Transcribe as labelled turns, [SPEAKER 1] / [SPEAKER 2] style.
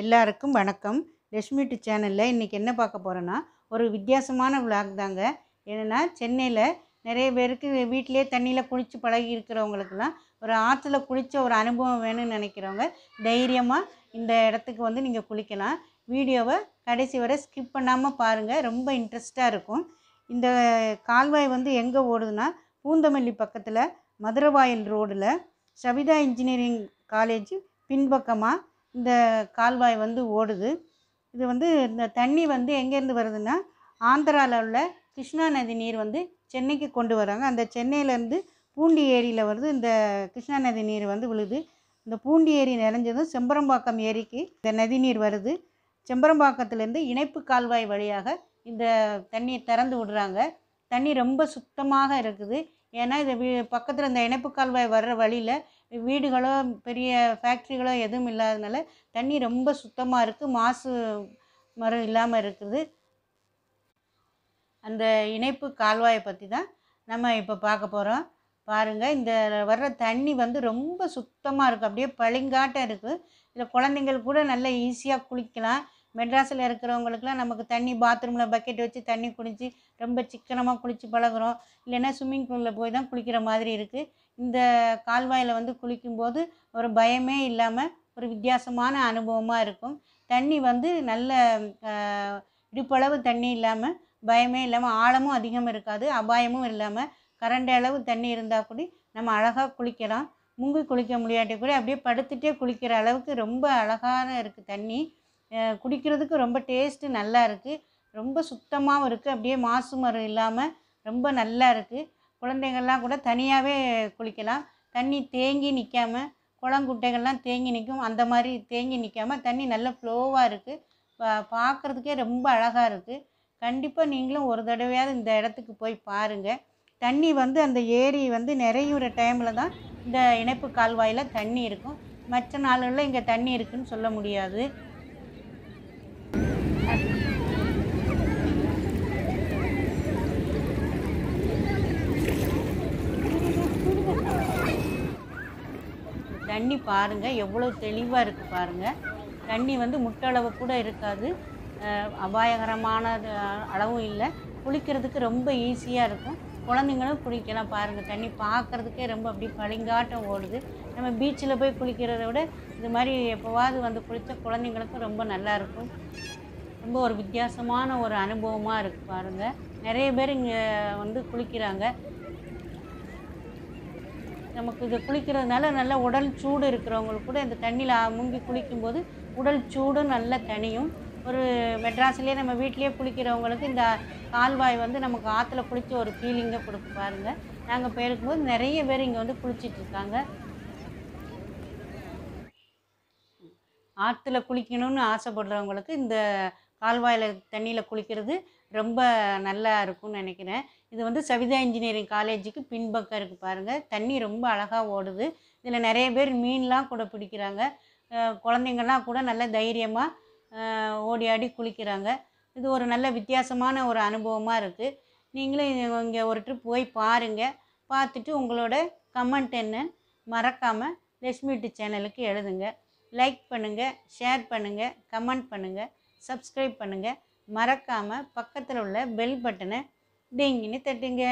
[SPEAKER 1] எல்லாருக்கும் வணக்கம் லட்சுமி டு சேனலில் இன்றைக்கி என்ன பார்க்க போகிறோன்னா ஒரு வித்தியாசமான விளாக் தாங்க என்னென்னா சென்னையில் நிறைய பேருக்கு வீட்டிலே தண்ணியில் குளித்து பழகி இருக்கிறவங்களுக்கெல்லாம் ஒரு ஆற்றுல குளித்த ஒரு அனுபவம் வேணும்னு நினைக்கிறவங்க தைரியமாக இந்த இடத்துக்கு வந்து நீங்கள் குளிக்கலாம் வீடியோவை கடைசி வரை ஸ்கிப் பண்ணாமல் பாருங்கள் ரொம்ப இன்ட்ரெஸ்ட்டாக இருக்கும் இந்த கால்வாய் வந்து எங்கே ஓடுதுன்னா பூந்தமல்லி பக்கத்தில் மதுரவாயல் ரோடில் சவிதா இன்ஜினியரிங் காலேஜ் பின்பக்கமாக இந்த கால்வாய் வந்து ஓடுது இது வந்து இந்த தண்ணி வந்து எங்கேருந்து வருதுன்னா ஆந்திராவில் உள்ள கிருஷ்ணா நதி நீர் வந்து சென்னைக்கு கொண்டு வராங்க அந்த சென்னையிலேருந்து பூண்டி ஏரியில் வருது இந்த கிருஷ்ணா நதி நீர் வந்து விழுது இந்த பூண்டி ஏரி நிறைஞ்சதும் செம்பரம்பாக்கம் ஏரிக்கு இந்த நதி நீர் வருது செம்பரம்பாக்கத்துலேருந்து இணைப்பு கால்வாய் வழியாக இந்த தண்ணியை திறந்து விடுறாங்க தண்ணி ரொம்ப சுத்தமாக இருக்குது ஏன்னா இது பக்கத்தில் இந்த இணைப்பு கால்வாய் வர்ற வழியில் வீடுகளோ பெரிய ஃபேக்ட்ரிகளோ எதுவும் இல்லாதனால தண்ணி ரொம்ப சுத்தமாக இருக்குது மாசு மரம் இல்லாமல் இருக்குது அந்த இணைப்பு கால்வாயை பற்றி தான் நம்ம இப்போ பார்க்க போகிறோம் பாருங்கள் இந்த வர்ற தண்ணி வந்து ரொம்ப சுத்தமாக இருக்குது அப்படியே பளிங்காட்டம் இருக்குது இதில் குழந்தைங்கள் கூட நல்லா ஈஸியாக குளிக்கலாம் மெட்ராஸில் இருக்கிறவங்களுக்குலாம் நமக்கு தண்ணி பாத்ரூமில் பக்கெட் வச்சு தண்ணி குடிச்சு ரொம்ப சிக்கனமாக குளித்து பழகிறோம் இல்லைன்னா ஸ்விம்மிங் பூலில் போய் தான் குளிக்கிற மாதிரி இருக்குது இந்த கால்வாயில் வந்து குளிக்கும்போது ஒரு பயமே இல்லாமல் ஒரு வித்தியாசமான அனுபவமாக இருக்கும் தண்ணி வந்து நல்ல இடுப்பளவு தண்ணி இல்லாமல் பயமே இல்லாமல் ஆழமும் அதிகம் இருக்காது அபாயமும் இல்லாமல் கரண்ட் அளவு தண்ணி இருந்தால் கூட நம்ம அழகாக குளிக்கலாம் முங்கி குளிக்க முடியாட்டி கூட அப்படியே படுத்துகிட்டே குளிக்கிற அளவுக்கு ரொம்ப அழகான இருக்குது தண்ணி குடிக்கிறதுக்கு ரொம்ப டேஸ்ட்டு நல்லா இருக்குது ரொம்ப சுத்தமாகவும் இருக்குது அப்படியே மாசு மரம் இல்லாமல் ரொம்ப நல்லா இருக்குது குழந்தைங்கள்லாம் கூட தனியாகவே குளிக்கலாம் தண்ணி தேங்கி நிற்காமல் குளங்குட்டைகள்லாம் தேங்கி நிற்கும் அந்த மாதிரி தேங்கி நிற்காமல் தண்ணி நல்ல ஃப்ளோவாக இருக்குது பார்க்குறதுக்கே ரொம்ப அழகாக இருக்குது கண்டிப்பாக நீங்களும் ஒரு தடவையாவது இந்த இடத்துக்கு போய் பாருங்கள் தண்ணி வந்து அந்த ஏரி வந்து நிறையுற டைமில் தான் இந்த இணைப்பு கால்வாயில் தண்ணி இருக்கும் மற்ற நாள்களில் இங்கே தண்ணி இருக்குதுன்னு சொல்ல முடியாது தண்ணி பாருங்கள் எவ்வளோ தெளிவாக இருக்குது பாருங்கள் தண்ணி வந்து முட்டளவு கூட இருக்காது அபாயகரமான அளவும் இல்லை குளிக்கிறதுக்கு ரொம்ப ஈஸியாக இருக்கும் குழந்தைங்களும் குளிக்கலாம் பாருங்கள் தண்ணி பார்க்குறதுக்கே ரொம்ப அப்படி பளிங்காட்டம் ஓடுது நம்ம பீச்சில் போய் குளிக்கிறத விட இது மாதிரி எப்போவாது வந்து குளித்தா குழந்தைங்களுக்கும் ரொம்ப நல்லாயிருக்கும் ரொம்ப ஒரு வித்தியாசமான ஒரு அனுபவமாக இருக்குது பாருங்கள் நிறைய பேர் இங்கே வந்து குளிக்கிறாங்க நமக்கு இது குளிக்கிறதுனால நல்ல உடல் சூடு இருக்கிறவங்களுக்கு கூட இந்த தண்ணியில் மூங்கி குளிக்கும்போது உடல் சூடும் நல்லா தனியும் ஒரு மெட்ராஸ்லேயே நம்ம வீட்லேயே குளிக்கிறவங்களுக்கு இந்த கால்வாய் வந்து நமக்கு ஆற்றுல குளித்து ஒரு ஃபீலிங்கை கொடுத்து பாருங்கள் நாங்கள் போயிருக்கும்போது நிறைய பேர் இங்கே வந்து குளிச்சிட்ருக்காங்க ஆற்றுல குளிக்கணும்னு ஆசைப்படுறவங்களுக்கு இந்த கால்வாயில் தண்ணியில் குளிக்கிறது ரொம்ப நல்லா இருக்கும்னு நினைக்கிறேன் இது வந்து சவிதா இன்ஜினியரிங் காலேஜுக்கு பின்பக்கம் இருக்குது பாருங்கள் தண்ணி ரொம்ப அழகாக ஓடுது இதில் நிறைய பேர் மீன்லாம் கூட பிடிக்கிறாங்க குழந்தைங்கள்லாம் கூட நல்ல தைரியமாக ஓடி ஆடி குளிக்கிறாங்க இது ஒரு நல்ல வித்தியாசமான ஒரு அனுபவமாக இருக்குது நீங்களும் இங்கே ஒரு ட்ரிப் போய் பாருங்கள் பார்த்துட்டு உங்களோட கமெண்ட் என்னன்னு மறக்காமல் லட்சுமிட்டு சேனலுக்கு எழுதுங்க லைக் பண்ணுங்கள் ஷேர் பண்ணுங்கள் கமெண்ட் பண்ணுங்கள் சப்ஸ்கிரைப் பண்ணுங்கள் மறக்காமல் பக்கத்தில் உள்ள பெல் பட்டனை டிங்கின்னு தட்டுங்க